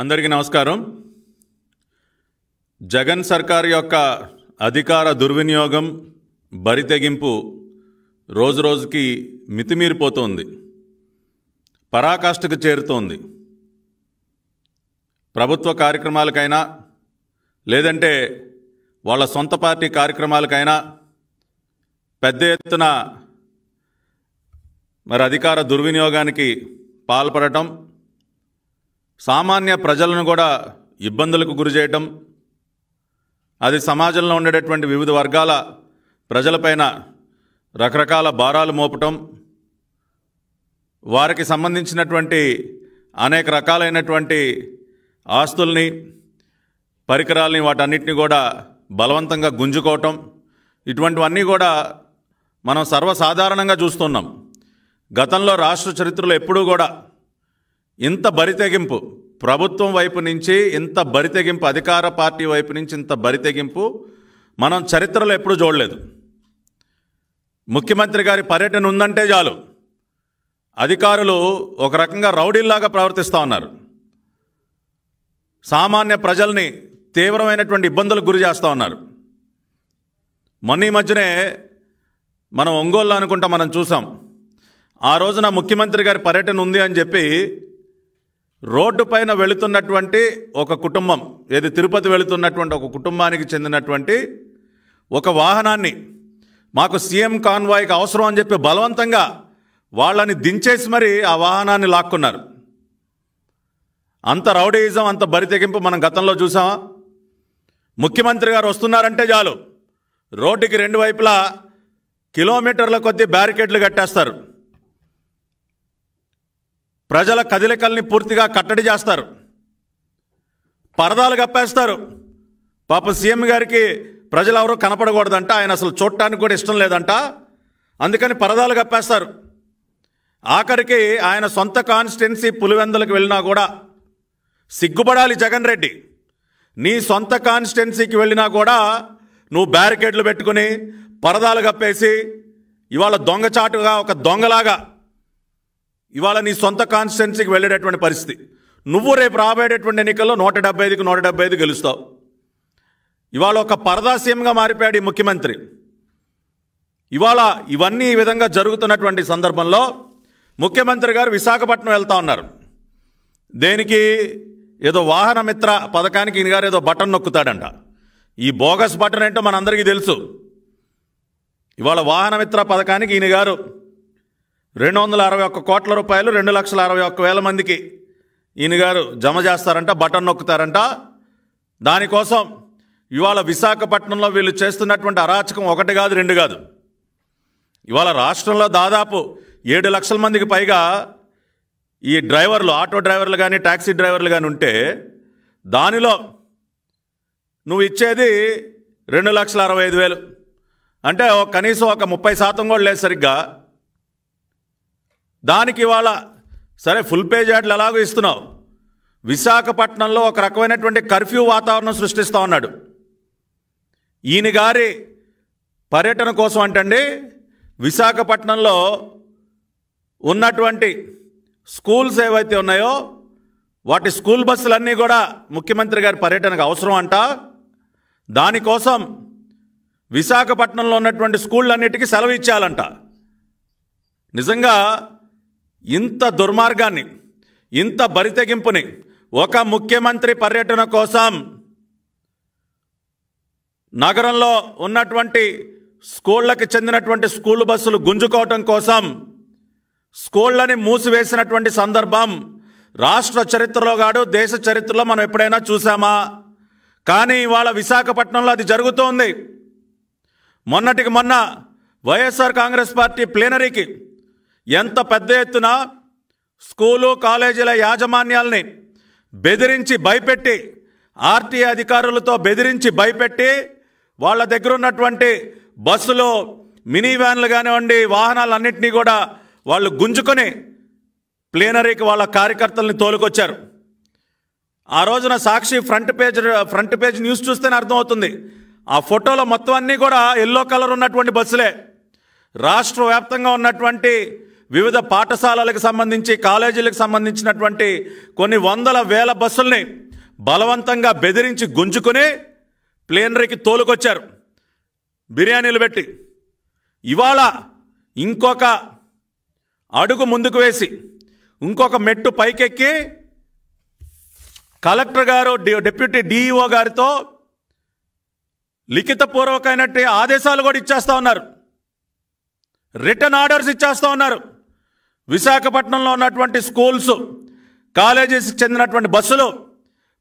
అందరికీ నమస్కారం జగన్ సర్కార్ యొక్క అధికార దుర్వినియోగం బరితెగింపు రోజుకి మితిమీరిపోతోంది పరాకాష్ఠకు చేరుతోంది ప్రభుత్వ కార్యక్రమాలకైనా లేదంటే వాళ్ళ సొంత పార్టీ కార్యక్రమాలకైనా పెద్ద ఎత్తున మరి అధికార దుర్వినియోగానికి పాల్పడటం సామాన్య ప్రజలను కూడా ఇబ్బందులకు గురి చేయటం అది సమాజంలో ఉండేటటువంటి వివిధ వర్గాల ప్రజలపైన రకరకాల భారాలు మోపటం వారికి సంబంధించినటువంటి అనేక రకాలైనటువంటి ఆస్తుల్ని పరికరాలని వాటన్నిటిని కూడా బలవంతంగా గుంజుకోవటం ఇటువంటివన్నీ కూడా మనం సర్వసాధారణంగా చూస్తున్నాం గతంలో రాష్ట్ర చరిత్రలో ఎప్పుడూ కూడా ఇంత బరితెగింపు ప్రభుత్వం వైపు నుంచి ఇంత బరితెగింపు అధికార పార్టీ వైపు నుంచి ఇంత బరితెగింపు మనం చరిత్రలో ఎప్పుడూ చూడలేదు ముఖ్యమంత్రి గారి పర్యటన ఉందంటే చాలు అధికారులు ఒక రకంగా రౌడీల్లాగా ప్రవర్తిస్తూ ఉన్నారు సామాన్య ప్రజల్ని తీవ్రమైనటువంటి ఇబ్బందులకు గురి చేస్తూ ఉన్నారు మొన్న ఈ మధ్యనే మనం ఒంగోలు అనుకుంటా మనం చూసాం ఆ రోజున ముఖ్యమంత్రి గారి పర్యటన ఉంది అని చెప్పి రోడ్డు పైన వెళుతున్నటువంటి ఒక కుటుంబం ఏది తిరుపతి వెళుతున్నటువంటి ఒక కుటుంబానికి చెందినటువంటి ఒక వాహనాన్ని మాకు సీఎం కాన్వాయ్కి అవసరం అని చెప్పి బలవంతంగా వాళ్ళని దించేసి మరి ఆ వాహనాన్ని లాక్కున్నారు అంత రౌడీయిజం అంత బరితెగింపు మనం గతంలో చూసామా ముఖ్యమంత్రి గారు వస్తున్నారంటే చాలు రోడ్డుకి రెండు వైపులా కిలోమీటర్ల కొద్దీ బ్యారికేడ్లు కట్టేస్తారు ప్రజల కదిలికల్ని పూర్తిగా కట్టడి చేస్తారు పరదాలు కప్పేస్తారు పాప సీఎం గారికి ప్రజలు ఎవరు కనపడకూడదంట ఆయన అసలు చూడటానికి కూడా ఇష్టం లేదంట అందుకని పరదాలు కప్పేస్తారు ఆఖరికి ఆయన సొంత కాన్స్టిట్యున్సీ పులివెందులకు వెళ్ళినా కూడా సిగ్గుపడాలి జగన్ రెడ్డి నీ సొంత కాన్స్టిట్యున్సీకి వెళ్ళినా కూడా నువ్వు బ్యారికేడ్లు పెట్టుకుని పరదాలు కప్పేసి ఇవాళ దొంగచాటుగా ఒక దొంగలాగా ఇవాళ నీ సొంత కాన్స్టిట్యున్సీకి వెళ్ళేటటువంటి పరిస్థితి నువ్వు రేపు రాబోయేటటువంటి ఎన్నికల్లో నూట డెబ్బై ఐదుకి నూట డెబ్బై ఐదు గెలుస్తావు ఇవాళ ఒక పరదాసీయంగా మారిపోయాడు ఈ ముఖ్యమంత్రి ఇవాళ ఇవన్నీ ఈ విధంగా జరుగుతున్నటువంటి సందర్భంలో ముఖ్యమంత్రి గారు విశాఖపట్నం వెళ్తా ఉన్నారు దేనికి ఏదో వాహనమిత్ర పథకానికి ఈయన గారు ఏదో బటన్ నొక్కుతాడంట ఈ బోగస్ బటన్ ఏంటో మనందరికీ తెలుసు ఇవాళ వాహనమిత్ర పథకానికి ఈయన గారు రెండు వందల అరవై ఒక్క కోట్ల రూపాయలు రెండు లక్షల అరవై ఒక్క వేల మందికి ఈయన గారు జమ చేస్తారంట బటన్ నొక్కుతారంట దానికోసం ఇవాళ విశాఖపట్నంలో వీళ్ళు చేస్తున్నటువంటి అరాచకం ఒకటి కాదు రెండు కాదు ఇవాళ రాష్ట్రంలో దాదాపు ఏడు లక్షల మందికి పైగా ఈ డ్రైవర్లు ఆటో డ్రైవర్లు కానీ ట్యాక్సీ డ్రైవర్లు కానీ ఉంటే దానిలో నువ్వు ఇచ్చేది రెండు లక్షల అరవై ఐదు వేలు అంటే కనీసం ఒక ముప్పై శాతం కూడా లేదు సరిగ్గా దానికి ఇవాళ సరే ఫుల్ పేజ్ యాడ్లు ఎలాగో ఇస్తున్నావు విశాఖపట్నంలో ఒక రకమైనటువంటి కర్ఫ్యూ వాతావరణం సృష్టిస్తూ ఉన్నాడు ఈయన గారి పర్యటన కోసం అంటండి విశాఖపట్నంలో ఉన్నటువంటి స్కూల్స్ ఏవైతే ఉన్నాయో వాటి స్కూల్ బస్సులన్నీ కూడా ముఖ్యమంత్రి గారి పర్యటనకు అవసరం అంట దానికోసం విశాఖపట్నంలో ఉన్నటువంటి స్కూళ్ళన్నిటికీ సెలవు ఇచ్చాలంట నిజంగా ఇంత దుర్మార్గాన్ని ఇంత బరితెగింపుని ఒక ముఖ్యమంత్రి పర్యటన కోసం నగరంలో ఉన్నటువంటి స్కూళ్ళకి చెందినటువంటి స్కూల్ బస్సులు గుంజుకోవటం కోసం స్కూళ్ళని మూసివేసినటువంటి సందర్భం రాష్ట్ర చరిత్రలో కాడు దేశ చరిత్రలో మనం ఎప్పుడైనా చూసామా కానీ ఇవాళ విశాఖపట్నంలో అది జరుగుతోంది మొన్నటికి మొన్న వైఎస్ఆర్ కాంగ్రెస్ పార్టీ ప్లేనరీకి ఎంత పెద్ద ఎత్తున స్కూలు కాలేజీల యాజమాన్యాల్ని బెదిరించి భయపెట్టి ఆర్టీఐ అధికారులతో బెదిరించి భయపెట్టి వాళ్ళ దగ్గర ఉన్నటువంటి బస్సులో మినీ వ్యాన్లు కానివ్వండి వాహనాలన్నింటినీ కూడా వాళ్ళు గుంజుకొని ప్లీనరీకి వాళ్ళ కార్యకర్తలని తోలుకొచ్చారు ఆ రోజున Sakshi front page front page news చూస్తేనే అర్థమవుతుంది ఆ ఫోటోలో మొత్తం అన్నీ కూడా ఎల్లో కలర్ ఉన్నటువంటి బస్సులే రాష్ట్ర వ్యాప్తంగా ఉన్నటువంటి వివిధ పాఠశాలలకు సంబంధించి కాలేజీలకు సంబంధించినటువంటి కొన్ని వందల వేల బస్సుల్ని బలవంతంగా బెదిరించి గుంజుకుని ప్లేనరీకి తోలుకొచ్చారు బిర్యానీలు పెట్టి ఇవాళ ఇంకొక అడుగు ముందుకు వేసి ఇంకొక మెట్టు పైకెక్కి కలెక్టర్ గారు డిప్యూటీ డిఈఓ గారితో లిఖితపూర్వకమైనట్టు ఆదేశాలు కూడా ఇచ్చేస్తూ ఉన్నారు రిటర్న్ ఆర్డర్స్ ఇచ్చేస్తూ ఉన్నారు విశాఖపట్నంలో ఉన్నటువంటి స్కూల్స్ కాలేజీస్కి చెందినటువంటి బస్సులు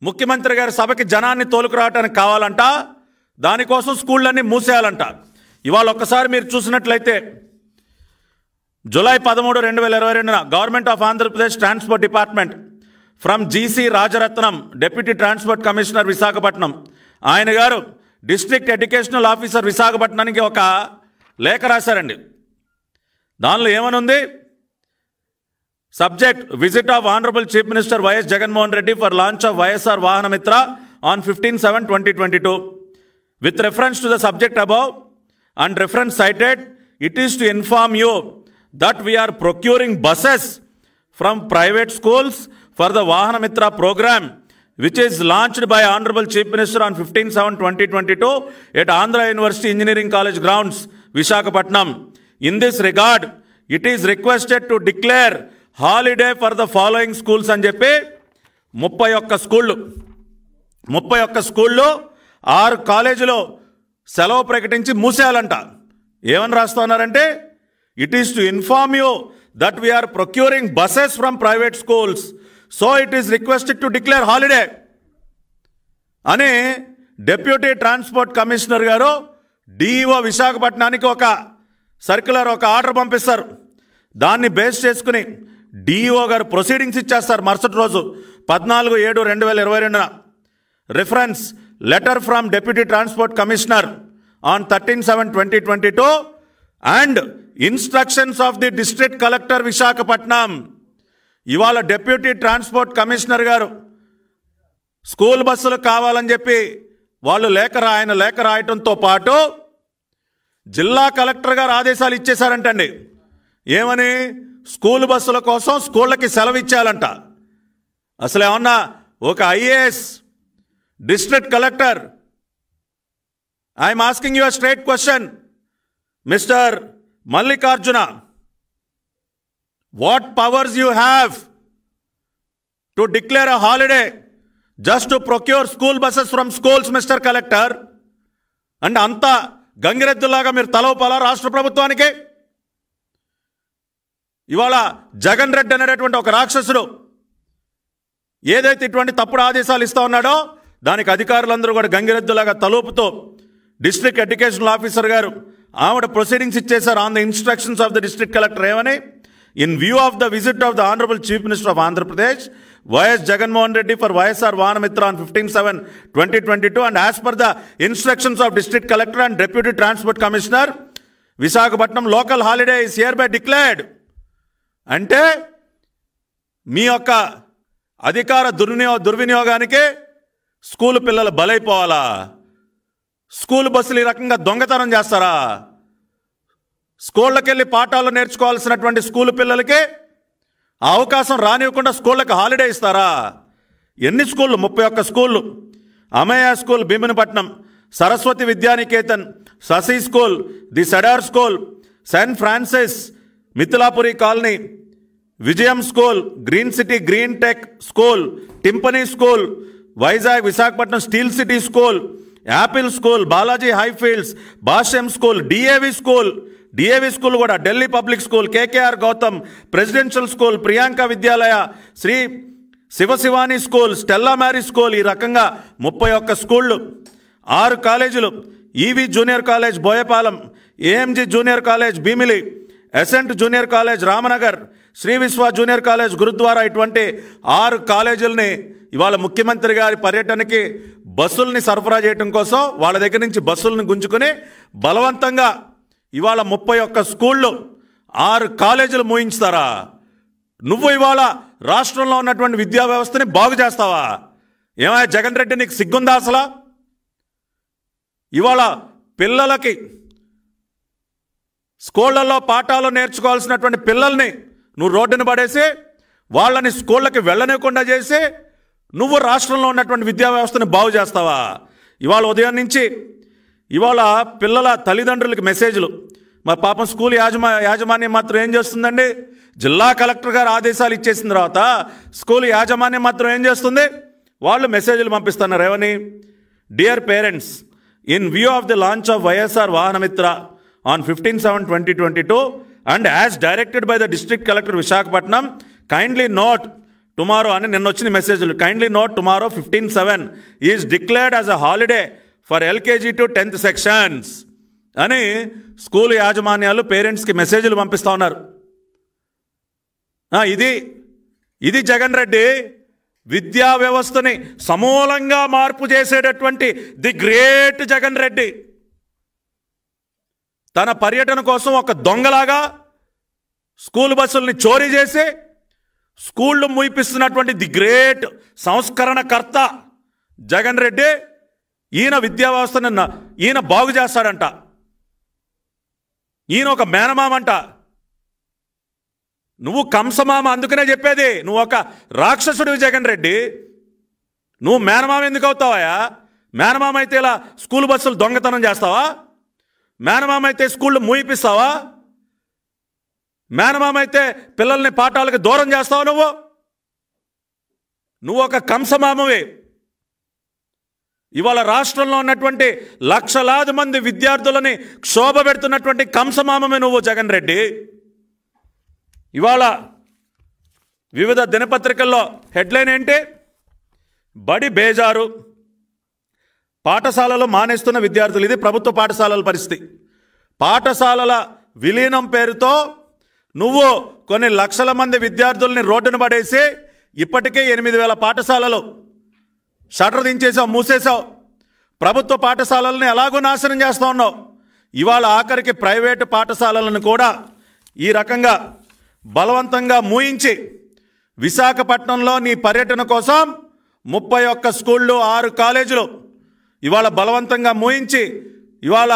ముఖ్యమంత్రి గారి సభకి జనాన్ని తోలుకురావటానికి కావాలంట దానికోసం స్కూళ్ళన్నీ మూసేయాలంట ఇవాళ ఒక్కసారి మీరు చూసినట్లయితే జూలై పదమూడు రెండు వేల ఇరవై రెండున government of Andhra Pradesh transport department from GC Rajaratnam deputy transport commissioner Visakhapatnam ఆయన గారు డిస్ట్రిక్ట్ ఎడ్యుకేషనల్ ఆఫీసర్ విశాఖపట్నానికి ఒక లేఖ రాశారండి దానిలో ఏమనుంది subject visit of honourable chief minister YS Jaganmohan Reddy for launch of YSR Vahanamitra on fifteen seven twenty twenty two with reference to the subject above and reference cited it is to inform you that we are procuring buses from private schools for the Vahanamitra programme which is launched by honourable chief minister on fifteen seven twenty twenty two at Andhra university engineering college grounds Visakhapatnam in this regard it is requested to declare holiday for the following schools అని చెప్పి ముప్పై ఒక్క స్కూళ్ళు ముప్పై ఒక్క స్కూళ్ళు ఆరు కాలేజీలో సెలవు ప్రకటించి మూసేయాలంట ఏమని రాస్తున్నారంటే it is to inform you that we are procuring buses from private schools so it is requested to declare holiday అని డెప్యూటీ ట్రాన్స్పోర్ట్ కమిషనర్ గారు డిఈఓ విశాఖపట్నానికి ఒక సర్క్యులర్ ఒక ఆర్డర్ పంపిస్తారు దాన్ని బేస్ చేసుకుని డిఈఓ గారు ప్రొసీడింగ్స్ ఇచ్చేస్తారు మరుసటి రోజు పద్నాలుగు ఏడు రెండు వేల ఇరవై రెండున reference letter from deputy transport commissioner on thirteen seven twenty twenty two and instructions of the district collector Visakhapatnam ఇవాళ డెప్యూటీ ట్రాన్స్పోర్ట్ కమిషనర్ గారు స్కూల్ బస్సులు కావాలని చెప్పి వాళ్ళు లేఖ రాయన లేఖ రాయటంతో పాటు జిల్లా కలెక్టర్ గారు ఆదేశాలు ఇచ్చేశారంటండి ఏమని స్కూల్ బస్సుల కోసం స్కూళ్ళకి సెలవు ఇచ్చాలంట అసలు ఏమన్నా ఒక IAS district collector I'm asking your straight question mister Mallikarjuna what powers you have to declare a holiday just to procure school buses from schools mister collector అంటే అంతా గంగిరెద్దులాగా మీరు తలవపాలా రాష్ట్ర ప్రభుత్వానికి ఇవాళ జగన్ రెడ్డి అనేటటువంటి ఒక రాక్షసుడు ఏదైతే ఇటువంటి తప్పుడు ఆదేశాలు ఇస్తూ ఉన్నాడో దానికి అధికారులందరూ కూడా గంగిరెద్దులాగా తలుపుతూ డిస్ట్రిక్ట్ ఎడ్యుకేషనల్ ఆఫీసర్ గారు ఆవిడ ప్రొసీడింగ్స్ ఇచ్చేశారు on the instructions of the district collector ఏమని in view of the visit of the honourable chief minister of Andhra Pradesh YS Jaganmohan Reddy for YSR Vanamitra on fifteen seven twenty twenty two and as per the instructions of district collector and deputy transport commissioner Visakhapatnam local holiday is hereby declared అంటే మీ యొక్క అధికార దుర్వినియో దుర్వినియోగానికి school పిల్లలు బలైపోవాలా school బస్సులు ఈ రకంగా దొంగతనం చేస్తారా స్కూళ్ళకి వెళ్ళి పాఠాలు నేర్చుకోవాల్సినటువంటి స్కూల్ పిల్లలకి అవకాశం రానివ్వకుండా స్కూళ్ళకి హాలిడే ఇస్తారా ఎన్ని స్కూళ్ళు ముప్పై ఒక్క స్కూళ్ళు Amaya school Bheeminapatnam Saraswati Vidyaniketan Sasi school the Cedar school Saint Francis Mithilapuri colony Vijayam school Green City Green Tech school Timpany school Vizag Visakhapatnam Steel City school Apple school Balaji Highfields Bhashyam school DAV school DAV school కూడా Delhi public school KKR Gautam presidential school Priyanka Vidyalaya Sri Shivashivani school Stella Mary school ఈ రకంగా ముప్పై ఒక్క స్కూళ్ళు ఆరు కాలేజీలు EV junior college Boyapalem ఏఎంజి junior college Bheemili Ascent junior college Ramanagar Sri Vishwa junior college gurdwara ఇటువంటి ఆరు కాలేజీలని ఇవాళ ముఖ్యమంత్రి గారి పర్యటనకి బస్సుల్ని సరఫరా చేయడం కోసం వాళ్ళ దగ్గర నుంచి బస్సులను గుంజుకుని బలవంతంగా ఇవాళ ముప్పై ఒక్క స్కూళ్ళు ఆరు కాలేజీలు మూయించుతారా నువ్వు ఇవాళ రాష్ట్రంలో ఉన్నటువంటి విద్యా వ్యవస్థని బాగు చేస్తావా ఏమైనా జగన్ రెడ్డి నీకు సిగ్గుందా అసలు ఇవాళ పిల్లలకి స్కూళ్లలో పాఠాలు నేర్చుకోవాల్సినటువంటి పిల్లల్ని నువ్వు రోడ్డును పడేసి వాళ్ళని స్కూళ్ళకి వెళ్ళనేకుండా చేసి నువ్వు రాష్ట్రంలో ఉన్నటువంటి విద్యా వ్యవస్థని బాగు చేస్తావా ఇవాళ ఉదయం నుంచి ఇవాళ పిల్లల తల్లిదండ్రులకి మెసేజ్లు మా పాపం స్కూల్ యాజమా యాజమాన్యం మాత్రం ఏం చేస్తుందండి జిల్లా కలెక్టర్ గారు ఆదేశాలు ఇచ్చేసిన తర్వాత స్కూల్ యాజమాన్యం మాత్రం ఏం చేస్తుంది వాళ్ళు మెసేజ్లు పంపిస్తున్నారు ఏమని dear parents in view of the launch of YSR Vahanamitra on fifteen seven twenty twenty two and as directed by the district collector Visakhapatnam kindly note tomorrow అని నిన్న వచ్చిన మెసేజ్లు kindly note tomorrow fifteen seven is declared as a holiday for LKG to tenth sections అని school యాజమాన్యాలు పేరెంట్స్కి మెసేజ్లు పంపిస్తూ ఉన్నారు ఇది ఇది జగన్ రెడ్డి విద్యా వ్యవస్థని సమూలంగా మార్పు చేసేటటువంటి ది గ్రేట్ జగన్ రెడ్డి తన పర్యటన కోసం ఒక దొంగలాగా స్కూల్ బస్సుల్ని చోరీ చేసి స్కూళ్ళు ముయిపిస్తున్నటువంటి ది గ్రేట్ సంస్కరణకర్త జగన్ రెడ్డి ఈయన విద్యా వ్యవస్థను ఈయన బాగు చేస్తాడంట ఈయన ఒక మేనమామంట నువ్వు కంసమామ అందుకనే చెప్పేది నువ్వు ఒక రాక్షసుడివి జగన్ రెడ్డి నువ్వు మేనమామ ఎందుకు అవుతావా మేనమామ అయితే ఇలా స్కూల్ బస్సులు దొంగతనం చేస్తావా మేనమామ అయితే స్కూళ్ళు మూయిపిస్తావా మేనమామ అయితే పిల్లల్ని పాఠాలకు దూరం చేస్తావు నువ్వు నువ్వు ఒక కంసమామవే ఇవాళ రాష్ట్రంలో ఉన్నటువంటి లక్షలాది మంది విద్యార్థులని క్షోభ పెడుతున్నటువంటి కంసమామమే నువ్వు జగన్ రెడ్డి ఇవాళ వివిధ దినపత్రికల్లో హెడ్లైన్ ఏంటి బడి బేజారు పాఠశాలలో మానేస్తున్న విద్యార్థులు ఇది ప్రభుత్వ పాఠశాలల పరిస్థితి పాఠశాలల విలీనం పేరుతో నువ్వు కొన్ని లక్షల మంది విద్యార్థుల్ని రోడ్డును పడేసి ఇప్పటికే ఎనిమిది వేల పాఠశాలలు షటర్ దించేసావు మూసేశావు ప్రభుత్వ పాఠశాలలను ఎలాగో నాశనం చేస్తూ ఉన్నావు ఇవాళ ఆఖరికి ప్రైవేటు పాఠశాలలను కూడా ఈ రకంగా బలవంతంగా మూయించి విశాఖపట్నంలో నీ పర్యటన కోసం ముప్పై ఒక్క స్కూళ్ళు ఆరు కాలేజీలు ఇవాళ బలవంతంగా మోయించి ఇవాళ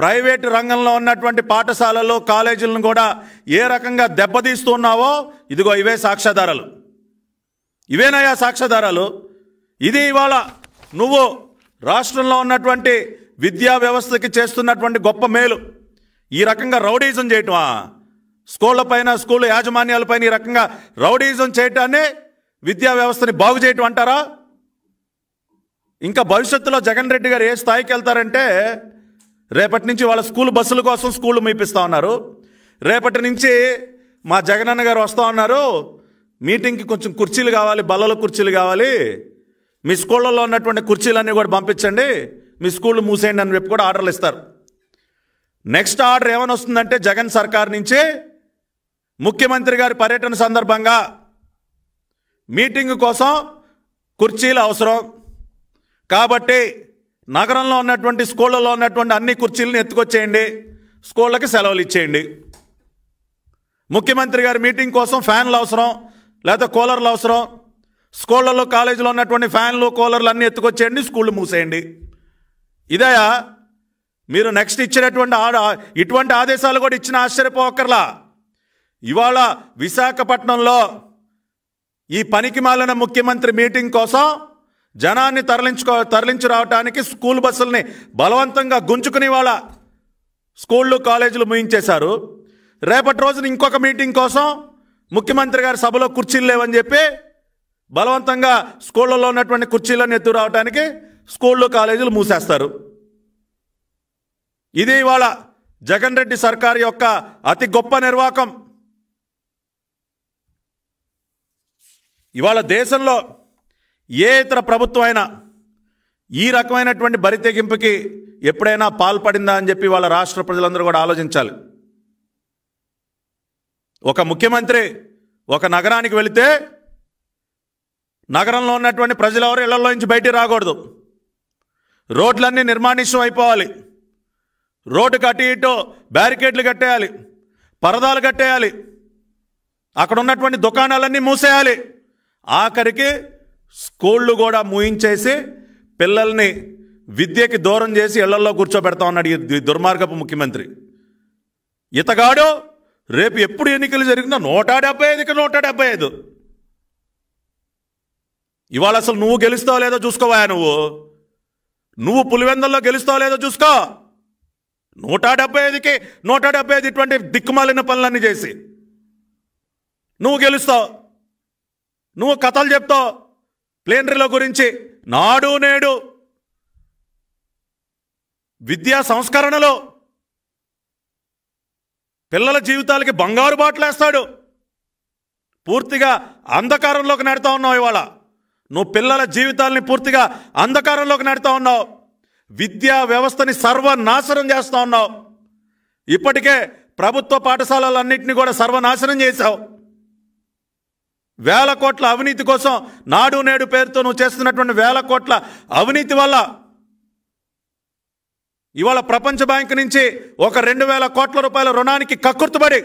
ప్రైవేటు రంగంలో ఉన్నటువంటి పాఠశాలలు కాలేజీలను కూడా ఏ రకంగా దెబ్బతీస్తున్నావో ఇదిగో ఇవే సాక్ష్యాధారాలు ఇవేనాయా సాక్ష్యాధారాలు ఇది ఇవాళ నువ్వు రాష్ట్రంలో ఉన్నటువంటి విద్యా వ్యవస్థకి చేస్తున్నటువంటి గొప్ప మేలు ఈ రకంగా రౌడీజం చేయటమా స్కూళ్ళ పైన స్కూల్ యాజమాన్యాలపైన ఈ రకంగా రౌడీజం చేయటాన్ని విద్యా వ్యవస్థని బాగు చేయటం అంటారా ఇంకా భవిష్యత్తులో జగన్ రెడ్డి గారు ఏ స్థాయికి వెళ్తారంటే రేపటి నుంచి వాళ్ళ స్కూల్ బస్సుల కోసం స్కూల్ మీపిస్తూ ఉన్నారు రేపటి నుంచి మా జగనన్న గారు వస్తూ ఉన్నారు మీటింగ్కి కొంచెం కుర్చీలు కావాలి బల్లల కుర్చీలు కావాలి మీ స్కూళ్ళల్లో ఉన్నటువంటి కుర్చీలన్నీ కూడా పంపించండి మీ స్కూళ్ళు మూసేయండి అని చెప్పి కూడా ఆర్డర్లు ఇస్తారు నెక్స్ట్ ఆర్డర్ ఏమని వస్తుందంటే జగన్ సర్కార్ నుంచి ముఖ్యమంత్రి గారి పర్యటన సందర్భంగా మీటింగ్ కోసం కుర్చీలు అవసరం కాబట్టి నగరంలో ఉన్నటువంటి స్కూళ్ళలో ఉన్నటువంటి అన్ని కుర్చీలను ఎత్తుకొచ్చేయండి స్కూళ్ళకి సెలవులు ఇచ్చేయండి ముఖ్యమంత్రి గారి మీటింగ్ కోసం ఫ్యాన్లు అవసరం లేదా కూలర్లు అవసరం స్కూళ్ళలో కాలేజీలో ఉన్నటువంటి ఫ్యాన్లు కూలర్లు అన్నీ ఎత్తుకొచ్చేయండి స్కూళ్ళు మూసేయండి ఇదే మీరు నెక్స్ట్ ఇచ్చినటువంటి ఇటువంటి ఆదేశాలు కూడా ఇచ్చిన ఆశ్చర్యపోకర్లా ఇవాళ విశాఖపట్నంలో ఈ పనికి మాలిన ముఖ్యమంత్రి మీటింగ్ కోసం జనాన్ని తరలించుకో తరలించి రావటానికి స్కూల్ బస్సుల్ని బలవంతంగా గుంజుకునే వాళ్ళ స్కూళ్ళు కాలేజీలు ముయించేశారు రేపటి రోజున ఇంకొక మీటింగ్ కోసం ముఖ్యమంత్రి గారి సభలో కుర్చీలు లేవని చెప్పి బలవంతంగా స్కూళ్ళల్లో ఉన్నటువంటి కుర్చీలను ఎత్తు రావడానికి స్కూళ్ళు కాలేజీలు మూసేస్తారు ఇది ఇవాళ జగన్ రెడ్డి సర్కార్ యొక్క అతి గొప్ప నిర్వాకం ఇవాళ దేశంలో ఏ ఇతర ప్రభుత్వం అయినా ఈ రకమైనటువంటి తెగింపుకి ఎప్పుడైనా పాల్పడిందా అని చెప్పి వాళ్ళ రాష్ట్ర ప్రజలందరూ కూడా ఆలోచించాలి ఒక ముఖ్యమంత్రి ఒక నగరానికి వెళితే నగరంలో ఉన్నటువంటి ప్రజలెవరు ఇళ్లలో నుంచి బయటికి రాకూడదు రోడ్లన్నీ నిర్మానుష్యం అయిపోవాలి రోడ్డు కట్టి ఇటు బ్యారికేడ్లు కట్టేయాలి పరదాలు కట్టేయాలి అక్కడ ఉన్నటువంటి దుకాణాలన్నీ మూసేయాలి ఆఖరికి స్కూళ్ళు కూడా ముయించేసి పిల్లల్ని విద్యకి దూరం చేసి ఇళ్లలో కూర్చోబెడతా ఉన్నాడు ఈ దుర్మార్గపు ముఖ్యమంత్రి ఇతగాడు రేపు ఎప్పుడు ఎన్నికలు జరిగిందో నూట డెబ్బై ఐదుకి నూట డెబ్బై ఐదు ఇవాళ అసలు నువ్వు గెలుస్తావు లేదో చూసుకోవా నువ్వు నువ్వు పులివెందల్లో గెలుస్తావు లేదో చూసుకో నూట డెబ్బై ఐదుకి నూట డెబ్బై ఐదు ఇటువంటి దిక్కుమాలిన పనులన్నీ చేసి నువ్వు గెలుస్తావు నువ్వు కథలు చెప్తావు ప్లేనరీల గురించి నాడు నేడు విద్యా సంస్కరణలో పిల్లల జీవితాలకి బంగారు బాటలేస్తాడు పూర్తిగా అంధకారంలోకి నడుతా ఉన్నావు ఇవాళ నువ్వు పిల్లల జీవితాలని పూర్తిగా అంధకారంలోకి నెడతా ఉన్నావు విద్యా వ్యవస్థని సర్వనాశనం చేస్తూ ఉన్నావు ఇప్పటికే ప్రభుత్వ పాఠశాలలన్నింటినీ కూడా సర్వనాశనం చేశావు వేల కోట్ల అవినీతి కోసం నాడు నేడు పేరుతో నువ్వు చేస్తున్నటువంటి వేల కోట్ల అవినీతి వల్ల ఇవాళ ప్రపంచ బ్యాంక్ నుంచి ఒక రెండు వేల కోట్ల రూపాయల రుణానికి కక్కుర్తుబడి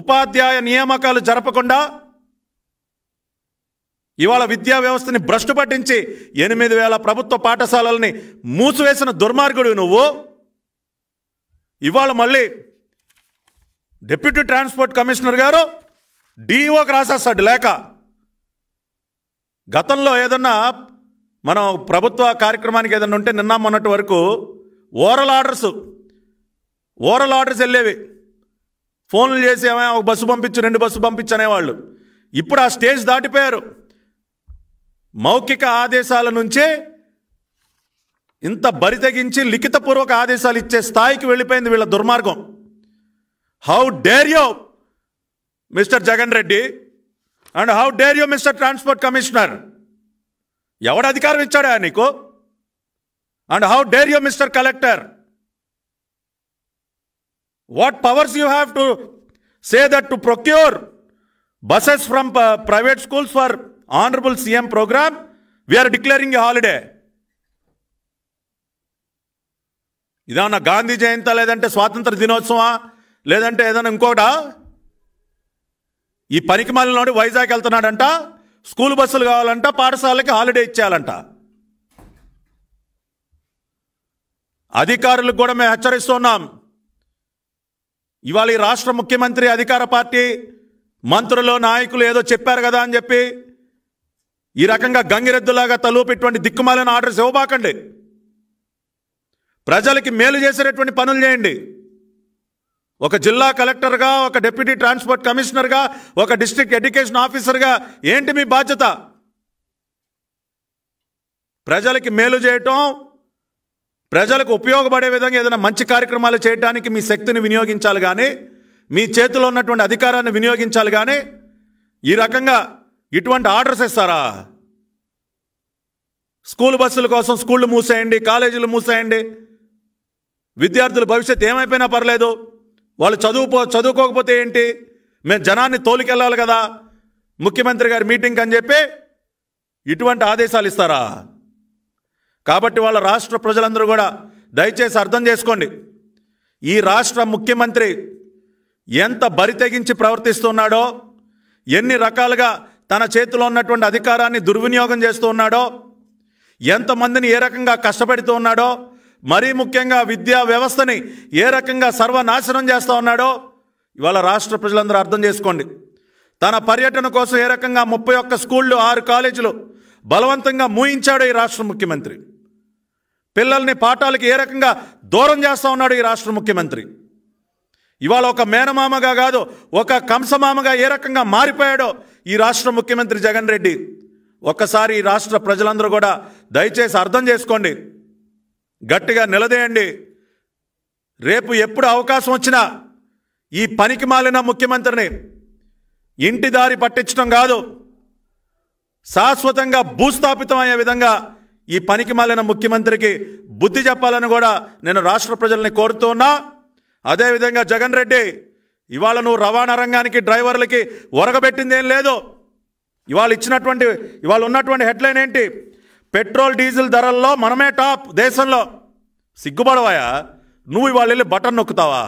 ఉపాధ్యాయ నియామకాలు జరపకుండా ఇవాళ విద్యా వ్యవస్థని భ్రష్టు పట్టించి ఎనిమిది వేల ప్రభుత్వ పాఠశాలల్ని మూసివేసిన దుర్మార్గుడు నువ్వు ఇవాళ మళ్ళీ డిప్యూటీ ట్రాన్స్పోర్ట్ కమిషనర్ గారు డిఓకి రాసేస్తాడు లేక గతంలో ఏదన్నా మనం ప్రభుత్వ కార్యక్రమానికి ఏదన్నా ఉంటే నిన్న మొన్నటి వరకు ఓరల్ ఆర్డర్స్ ఓరల్ ఆర్డర్స్ వెళ్ళేవి ఫోన్లు చేసి ఏమైనా ఒక బస్సు పంపించు రెండు బస్సు పంపించు అనేవాళ్ళు ఇప్పుడు ఆ స్టేజ్ దాటిపోయారు మౌఖిక ఆదేశాల నుంచే ఇంత బరి తెగించి లిఖితపూర్వక ఆదేశాలు ఇచ్చే స్థాయికి వెళ్ళిపోయింది వీళ్ళ దుర్మార్గం how dare you mister Jagan Reddy and how dare you mister transport commissioner ఎవడు అధికారం ఇచ్చాడా నీకు and how dare you mister collector what powers you have to say that to procure buses from private schools for honourable CM programme we are declaring a holiday ఇదేమన్నా గాంధీ జయంతి లేదంటే స్వాతంత్ర దినోత్సవా లేదంటే ఏదైనా ఇంకోటా ఈ పనికి వైజాగ్ వెళ్తున్నాడంట స్కూల్ బస్సులు కావాలంట పాఠశాలకి హాలిడే ఇచ్చేయాలంట అధికారులకు కూడా మేము హెచ్చరిస్తున్నాం ఇవాళ ఈ రాష్ట్ర ముఖ్యమంత్రి అధికార పార్టీ మంత్రులు నాయకులు ఏదో చెప్పారు కదా అని చెప్పి ఈ రకంగా గంగిరెద్దులాగా తలూపిటువంటి దిక్కుమాలిన ఆర్డర్స్ ఇవ్వబాకండి ప్రజలకి మేలు చేసేటటువంటి పనులు చేయండి ఒక జిల్లా కలెక్టర్గా ఒక డిప్యూటీ ట్రాన్స్పోర్ట్ కమిషనర్గా ఒక డిస్ట్రిక్ట్ ఎడ్యుకేషన్ ఆఫీసర్గా ఏంటి మీ బాధ్యత ప్రజలకి మేలు చేయటం ప్రజలకు ఉపయోగపడే విధంగా ఏదైనా మంచి కార్యక్రమాలు చేయడానికి మీ శక్తిని వినియోగించాలి కానీ మీ చేతిలో ఉన్నటువంటి అధికారాన్ని వినియోగించాలి కానీ ఈ రకంగా ఇటువంటి ఆర్డర్స్ ఇస్తారా స్కూల్ బస్సుల కోసం స్కూళ్ళు మూసేయండి కాలేజీలు మూసేయండి విద్యార్థుల భవిష్యత్తు ఏమైపోయినా పర్లేదు వాళ్ళు చదువుకో చదువుకోకపోతే ఏంటి మేము జనాన్ని తోలికెళ్ళాలి కదా ముఖ్యమంత్రి గారి మీటింగ్ అని చెప్పి ఇటువంటి ఆదేశాలు ఇస్తారా కాబట్టి వాళ్ళ రాష్ట్ర ప్రజలందరూ కూడా దయచేసి అర్థం చేసుకోండి ఈ రాష్ట్ర ముఖ్యమంత్రి ఎంత బరి తెగించి ప్రవర్తిస్తున్నాడో ఎన్ని రకాలుగా తన చేతిలో ఉన్నటువంటి అధికారాన్ని దుర్వినియోగం చేస్తూ ఉన్నాడో ఎంతమందిని ఏ రకంగా కష్టపెడుతూ ఉన్నాడో మరీ ముఖ్యంగా విద్యా వ్యవస్థని ఏ రకంగా సర్వనాశనం చేస్తూ ఉన్నాడో ఇవాళ రాష్ట్ర ప్రజలందరూ అర్థం చేసుకోండి తన పర్యటన కోసం ఏ రకంగా ముప్పై ఒక్క స్కూళ్ళు ఆరు కాలేజీలు బలవంతంగా మూయించాడు ఈ రాష్ట్ర ముఖ్యమంత్రి పిల్లల్ని పాఠాలకి ఏ రకంగా దూరం చేస్తూ ఉన్నాడు ఈ రాష్ట్ర ముఖ్యమంత్రి ఇవాళ ఒక మేనమామగా కాదు ఒక కంసమామగా ఏ రకంగా మారిపోయాడో ఈ రాష్ట్ర ముఖ్యమంత్రి జగన్ రెడ్డి ఒకసారి ఈ రాష్ట్ర ప్రజలందరూ కూడా దయచేసి అర్థం చేసుకోండి గట్టిగా నిలదేయండి రేపు ఎప్పుడు అవకాశం వచ్చినా ఈ పనికి మాలిన ముఖ్యమంత్రిని ఇంటి దారి పట్టించడం కాదు శాశ్వతంగా భూస్థాపితం అయ్యే విధంగా ఈ పనికి మాలిన ముఖ్యమంత్రికి బుద్ధి చెప్పాలని కూడా నేను రాష్ట్ర ప్రజల్ని కోరుతున్నా అదేవిధంగా జగన్ రెడ్డి ఇవాళ నువ్వు రవాణా రంగానికి డ్రైవర్లకి ఒరగబెట్టింది ఏం లేదు ఇవాళ ఇచ్చినటువంటి ఇవాళ ఉన్నటువంటి హెడ్లైన్ ఏంటి పెట్రోల్ డీజిల్ ధరల్లో మనమే టాప్ దేశంలో సిగ్గుపడవాయా నువ్వు ఇవాళ వెళ్ళి బటన్ నొక్కుతావా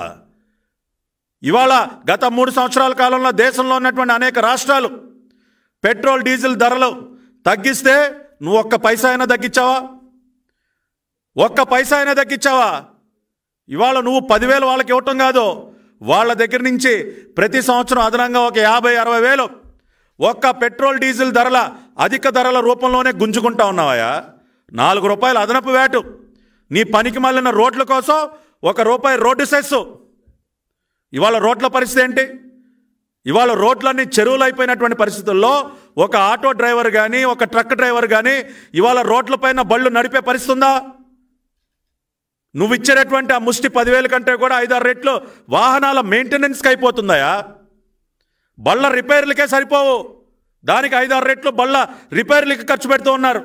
ఇవాళ గత మూడు సంవత్సరాల కాలంలో దేశంలో ఉన్నటువంటి అనేక రాష్ట్రాలు పెట్రోల్ డీజిల్ ధరలు తగ్గిస్తే నువ్వు ఒక్క పైసా అయినా తగ్గించావా ఒక్క పైసా అయినా తగ్గించావా ఇవాళ నువ్వు పదివేలు వాళ్ళకి ఇవ్వటం కాదు వాళ్ళ దగ్గర నుంచి ప్రతి సంవత్సరం అదనంగా ఒక యాభై అరవై వేలు ఒక్క పెట్రోల్ డీజిల్ ధరల అధిక ధరల రూపంలోనే గుంజుకుంటా ఉన్నావయ్యా నాలుగు రూపాయలు అదనపు వేటు నీ పనికి మళ్ళిన రోడ్ల కోసం ఒక రూపాయి రోడ్డు సెస్సు ఇవాళ రోడ్ల పరిస్థితి ఏంటి ఇవాళ రోడ్లన్నీ చెరువులు అయిపోయినటువంటి పరిస్థితుల్లో ఒక ఆటో డ్రైవర్ కానీ ఒక ట్రక్ డ్రైవర్ కానీ ఇవాళ రోడ్లపైన బళ్ళు నడిపే పరిస్థితి ఉందా నువ్వు ఇచ్చేటటువంటి ఆ ముష్టి పదివేల కంటే కూడా ఐదారు రెట్లు వాహనాల మెయింటెనెన్స్కి అయిపోతుందాయా బళ్ళ రిపేర్లకే సరిపోవు దానికి ఐదారు రెట్లు బళ్ళ రిపేర్లకి ఖర్చు పెడుతూ ఉన్నారు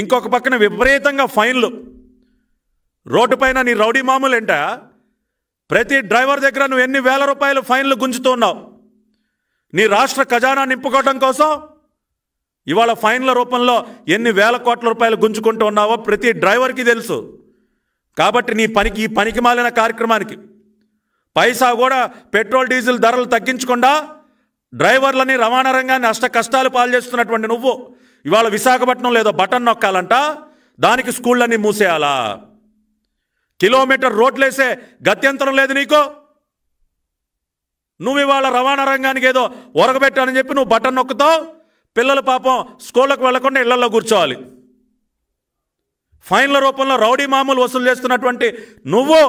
ఇంకొక పక్కన విపరీతంగా ఫైన్లు రోడ్డు పైన నీ రౌడీ మామూలు ఏంట ప్రతి డ్రైవర్ దగ్గర నువ్వు ఎన్ని వేల రూపాయలు ఫైన్లు గుంజుతూ ఉన్నావు నీ రాష్ట్ర ఖజానా నింపుకోవడం కోసం ఇవాళ ఫైన్ల రూపంలో ఎన్ని వేల కోట్ల రూపాయలు గుంజుకుంటూ ఉన్నావో ప్రతి డ్రైవర్కి తెలుసు కాబట్టి నీ పనికి ఈ పనికి మాలిన కార్యక్రమానికి పైసా కూడా పెట్రోల్ డీజిల్ ధరలు తగ్గించకుండా డ్రైవర్లని రవాణా రంగాన్ని అష్ట కష్టాలు పాల్చేస్తున్నటువంటి నువ్వు ఇవాళ విశాఖపట్నం లేదో బటన్ నొక్కాలంట దానికి స్కూళ్ళన్నీ మూసేయాలా కిలోమీటర్ రోడ్లేసే గత్యంతరం లేదు నీకో నువ్వు ఇవాళ రవాణా రంగానికి ఏదో ఒరగబెట్టానని చెప్పి నువ్వు బటన్ నొక్కుతావు పిల్లలు పాపం స్కూళ్ళకు వెళ్లకుండా ఇళ్లలో కూర్చోవాలి ఫైన్ల రూపంలో రౌడీ మామూలు వసూలు చేస్తున్నటువంటి నువ్వు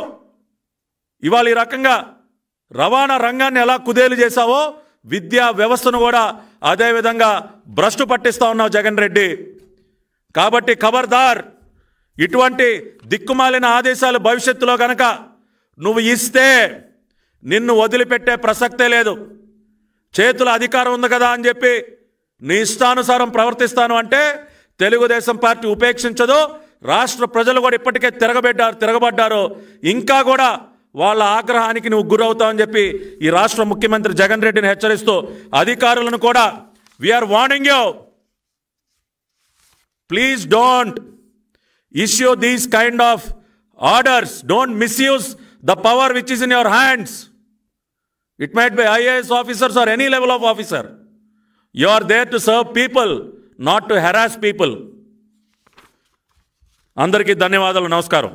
ఇవాళ ఈ రకంగా రవాణా రంగాన్ని ఎలా కుదేలు చేశావో విద్యా వ్యవస్థను కూడా అదేవిధంగా భ్రష్టు పట్టిస్తూ ఉన్నావు జగన్ రెడ్డి కాబట్టి ఖబర్దార్ ఇటువంటి దిక్కుమాలిన ఆదేశాలు భవిష్యత్తులో కనుక నువ్వు ఇస్తే నిన్ను వదిలిపెట్టే ప్రసక్తే లేదు చేతుల అధికారం ఉంది కదా అని చెప్పి నీ ఇష్టానుసారం ప్రవర్తిస్తాను అంటే తెలుగుదేశం పార్టీ ఉపేక్షించదు రాష్ట్ర ప్రజలు కూడా ఇప్పటికే తిరగబెడ్డారు తిరగబడ్డారు ఇంకా కూడా వాళ్ళ ఆగ్రహానికి నువ్వు అని చెప్పి ఈ రాష్ట్ర ముఖ్యమంత్రి జగన్ రెడ్డిని హెచ్చరిస్తూ అధికారులను కూడా we are warning you please don't issue these kind of orders don't misuse the power which is in your hands it might be IAS officers or any level of officer you are there to serve people not to harass people అందరికీ ధన్యవాదాలు నమస్కారం